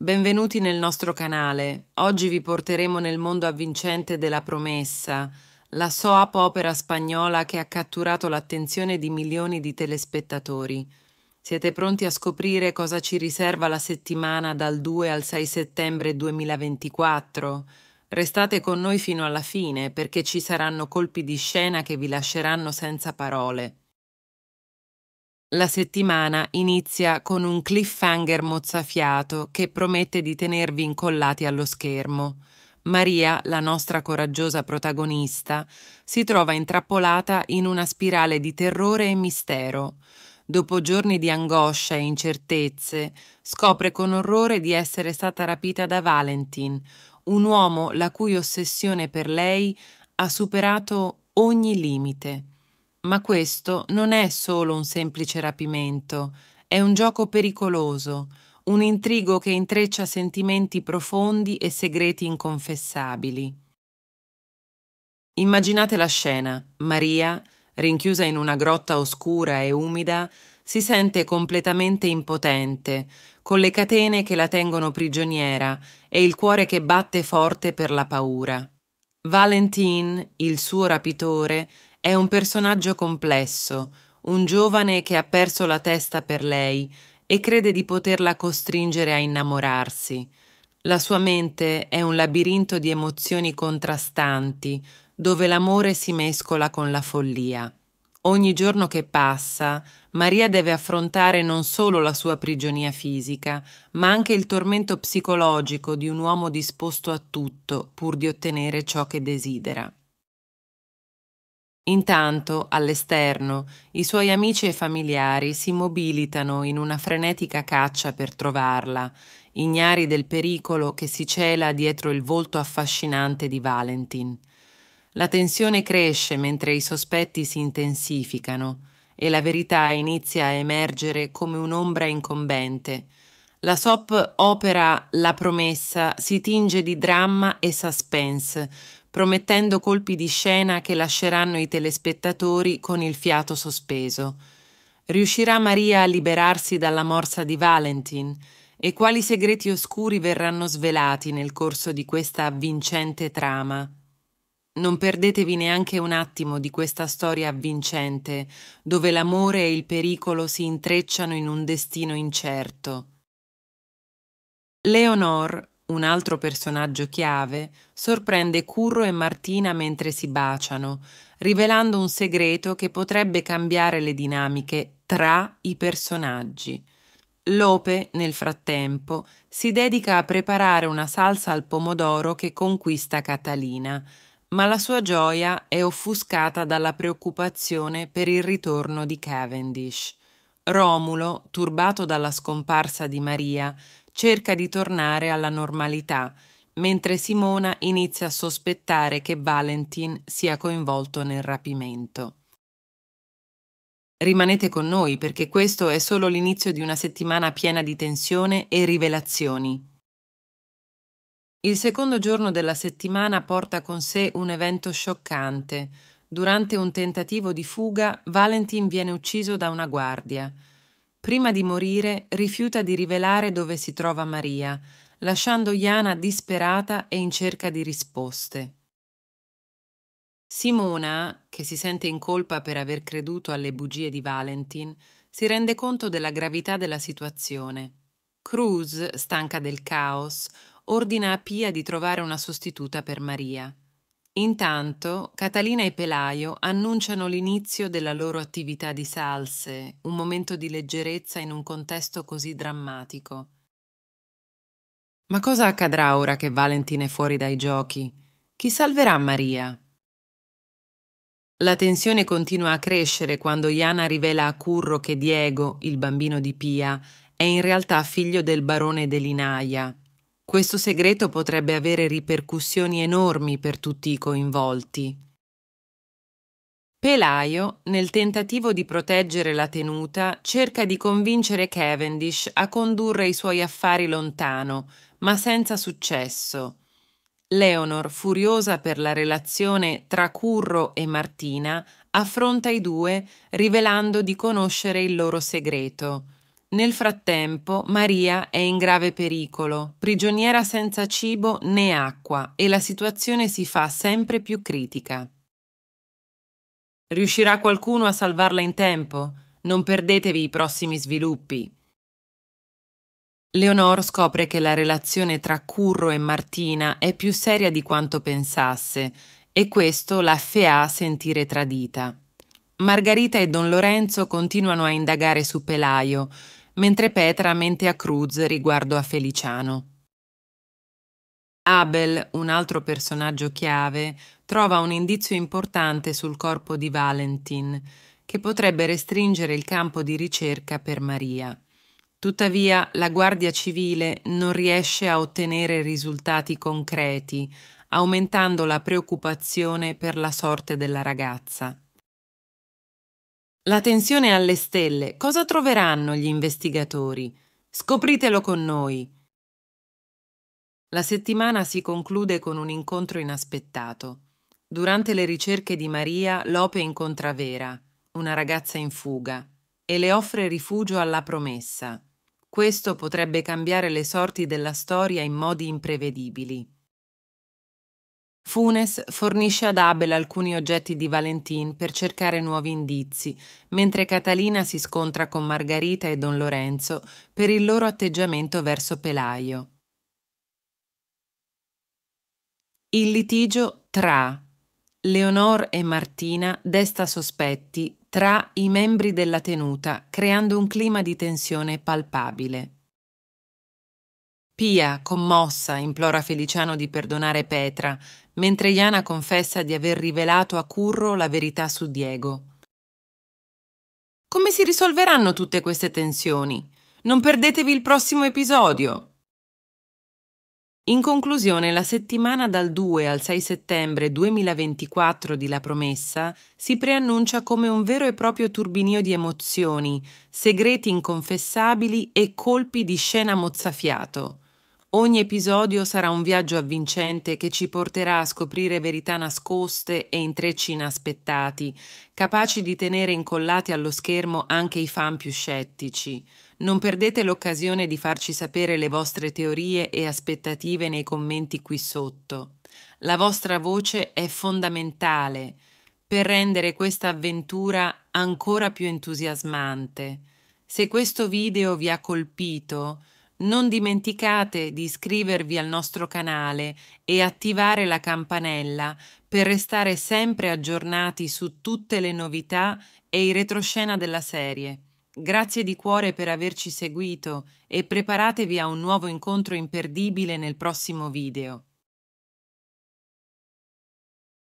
Benvenuti nel nostro canale. Oggi vi porteremo nel mondo avvincente della promessa, la soap opera spagnola che ha catturato l'attenzione di milioni di telespettatori. Siete pronti a scoprire cosa ci riserva la settimana dal 2 al 6 settembre 2024? Restate con noi fino alla fine perché ci saranno colpi di scena che vi lasceranno senza parole. La settimana inizia con un cliffhanger mozzafiato che promette di tenervi incollati allo schermo. Maria, la nostra coraggiosa protagonista, si trova intrappolata in una spirale di terrore e mistero. Dopo giorni di angoscia e incertezze, scopre con orrore di essere stata rapita da Valentin, un uomo la cui ossessione per lei ha superato ogni limite. Ma questo non è solo un semplice rapimento, è un gioco pericoloso, un intrigo che intreccia sentimenti profondi e segreti inconfessabili. Immaginate la scena. Maria, rinchiusa in una grotta oscura e umida, si sente completamente impotente, con le catene che la tengono prigioniera e il cuore che batte forte per la paura. Valentin, il suo rapitore, è un personaggio complesso, un giovane che ha perso la testa per lei e crede di poterla costringere a innamorarsi. La sua mente è un labirinto di emozioni contrastanti, dove l'amore si mescola con la follia. Ogni giorno che passa, Maria deve affrontare non solo la sua prigionia fisica, ma anche il tormento psicologico di un uomo disposto a tutto pur di ottenere ciò che desidera. Intanto, all'esterno, i suoi amici e familiari si mobilitano in una frenetica caccia per trovarla, ignari del pericolo che si cela dietro il volto affascinante di Valentin. La tensione cresce mentre i sospetti si intensificano e la verità inizia a emergere come un'ombra incombente. La sop opera La promessa si tinge di dramma e suspense, promettendo colpi di scena che lasceranno i telespettatori con il fiato sospeso. Riuscirà Maria a liberarsi dalla morsa di Valentin? E quali segreti oscuri verranno svelati nel corso di questa avvincente trama? Non perdetevi neanche un attimo di questa storia avvincente, dove l'amore e il pericolo si intrecciano in un destino incerto. Leonor un altro personaggio chiave sorprende Curro e Martina mentre si baciano, rivelando un segreto che potrebbe cambiare le dinamiche tra i personaggi. Lope, nel frattempo, si dedica a preparare una salsa al pomodoro che conquista Catalina, ma la sua gioia è offuscata dalla preoccupazione per il ritorno di Cavendish. Romulo, turbato dalla scomparsa di Maria, cerca di tornare alla normalità, mentre Simona inizia a sospettare che Valentin sia coinvolto nel rapimento. Rimanete con noi perché questo è solo l'inizio di una settimana piena di tensione e rivelazioni. Il secondo giorno della settimana porta con sé un evento scioccante. Durante un tentativo di fuga, Valentin viene ucciso da una guardia. Prima di morire rifiuta di rivelare dove si trova Maria, lasciando Iana disperata e in cerca di risposte. Simona, che si sente in colpa per aver creduto alle bugie di Valentin, si rende conto della gravità della situazione. Cruz, stanca del caos, ordina a Pia di trovare una sostituta per Maria. Intanto Catalina e Pelaio annunciano l'inizio della loro attività di salse, un momento di leggerezza in un contesto così drammatico. Ma cosa accadrà ora che Valentina è fuori dai giochi? Chi salverà Maria? La tensione continua a crescere quando Iana rivela a Curro che Diego, il bambino di Pia, è in realtà figlio del barone Delinaia, questo segreto potrebbe avere ripercussioni enormi per tutti i coinvolti. Pelaio, nel tentativo di proteggere la tenuta, cerca di convincere Cavendish a condurre i suoi affari lontano, ma senza successo. Leonor, furiosa per la relazione tra Curro e Martina, affronta i due rivelando di conoscere il loro segreto. Nel frattempo Maria è in grave pericolo, prigioniera senza cibo né acqua e la situazione si fa sempre più critica. Riuscirà qualcuno a salvarla in tempo? Non perdetevi i prossimi sviluppi. Leonor scopre che la relazione tra Curro e Martina è più seria di quanto pensasse e questo la fa sentire tradita. Margarita e Don Lorenzo continuano a indagare su Pelaio, mentre Petra mente a Cruz riguardo a Feliciano. Abel, un altro personaggio chiave, trova un indizio importante sul corpo di Valentin, che potrebbe restringere il campo di ricerca per Maria. Tuttavia, la Guardia Civile non riesce a ottenere risultati concreti, aumentando la preoccupazione per la sorte della ragazza. La tensione alle stelle, cosa troveranno gli investigatori? Scopritelo con noi. La settimana si conclude con un incontro inaspettato. Durante le ricerche di Maria, Lope incontra Vera, una ragazza in fuga, e le offre rifugio alla promessa. Questo potrebbe cambiare le sorti della storia in modi imprevedibili. Funes fornisce ad Abel alcuni oggetti di Valentin per cercare nuovi indizi, mentre Catalina si scontra con Margarita e Don Lorenzo per il loro atteggiamento verso Pelaio. Il litigio tra Leonor e Martina desta sospetti tra i membri della tenuta, creando un clima di tensione palpabile. Pia, commossa, implora Feliciano di perdonare Petra, mentre Iana confessa di aver rivelato a Curro la verità su Diego. Come si risolveranno tutte queste tensioni? Non perdetevi il prossimo episodio! In conclusione, la settimana dal 2 al 6 settembre 2024 di La Promessa si preannuncia come un vero e proprio turbinio di emozioni, segreti inconfessabili e colpi di scena mozzafiato. Ogni episodio sarà un viaggio avvincente che ci porterà a scoprire verità nascoste e intrecci inaspettati, capaci di tenere incollati allo schermo anche i fan più scettici. Non perdete l'occasione di farci sapere le vostre teorie e aspettative nei commenti qui sotto. La vostra voce è fondamentale per rendere questa avventura ancora più entusiasmante. Se questo video vi ha colpito, non dimenticate di iscrivervi al nostro canale e attivare la campanella per restare sempre aggiornati su tutte le novità e i retroscena della serie. Grazie di cuore per averci seguito e preparatevi a un nuovo incontro imperdibile nel prossimo video.